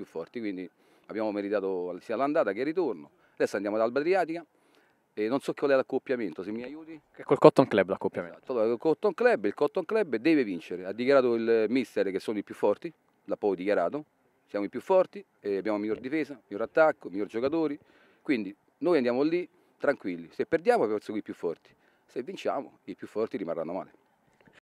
più forti, quindi abbiamo meritato sia l'andata che il ritorno. Adesso andiamo ad Alba Adriatica e non so qual è l'accoppiamento, se mi aiuti. Che col Cotton Club l'accoppiamento. Esatto, allora, il Cotton Club, il Cotton Club deve vincere, ha dichiarato il mister che sono i più forti, l'ha poi dichiarato, siamo i più forti, e abbiamo miglior difesa, miglior attacco, miglior giocatori, quindi noi andiamo lì tranquilli, se perdiamo abbiamo i più forti, se vinciamo i più forti rimarranno male.